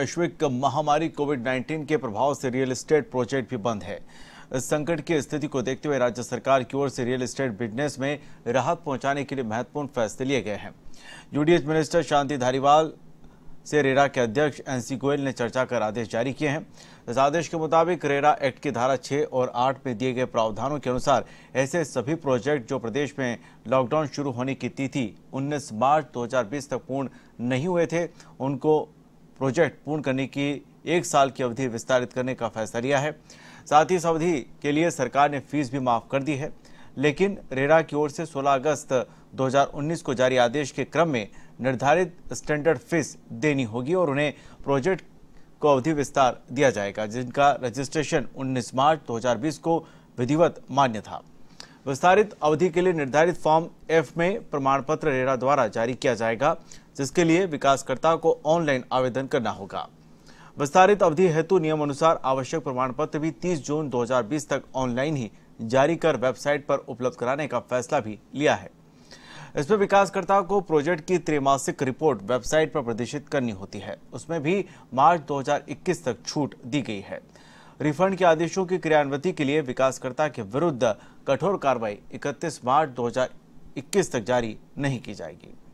वैश्विक महामारी कोविड 19 के प्रभाव से रियल एस्टेट प्रोजेक्ट भी बंद है संकट की स्थिति को देखते हुए राज्य सरकार की ओर से रियल एस्टेट बिजनेस में राहत पहुंचाने के लिए महत्वपूर्ण फैसले लिए गए हैं यूडीएस मिनिस्टर शांति धारीवाल से रेरा के अध्यक्ष एनसी गोयल ने चर्चा कर आदेश जारी किए हैं इस आदेश के मुताबिक रेरा एक्ट की धारा छः और आठ में दिए गए प्रावधानों के अनुसार ऐसे सभी प्रोजेक्ट जो प्रदेश में लॉकडाउन शुरू होने की तिथि 19 मार्च 2020 तक पूर्ण नहीं हुए थे उनको प्रोजेक्ट पूर्ण करने की एक साल की अवधि विस्तारित करने का फैसला लिया है साथ ही इस अवधि के लिए सरकार ने फीस भी माफ कर दी है लेकिन रेरा की ओर से 16 अगस्त 2019 को जारी आदेश के क्रम में निर्धारित स्टैंडर्ड फीस देनी होगी और उन्हें प्रोजेक्ट को अवधि विस्तार दिया जाएगा जिनका रजिस्ट्रेशन 19 मार्च 2020 को विधिवत मान्य था विस्तारित अवधि के लिए निर्धारित फॉर्म एफ में प्रमाण पत्र रेरा द्वारा जारी किया जाएगा जिसके लिए विकासकर्ता को ऑनलाइन आवेदन करना होगा विस्तारित अवधि हेतु नियम अनुसार आवश्यक प्रमाण पत्र भी 30 जून 2020 तक ऑनलाइन ही जारी कर वेबसाइट पर उपलब्ध कराने का फैसला भी लिया है इसमें विकासकर्ता को प्रोजेक्ट की त्रैमासिक रिपोर्ट वेबसाइट पर प्रदर्शित करनी होती है उसमें भी मार्च 2021 तक छूट दी गई है रिफंड के आदेशों की क्रियान्वती के लिए विकासकर्ता के विरुद्ध कठोर कार्रवाई 31 मार्च 2021 तक जारी नहीं की जाएगी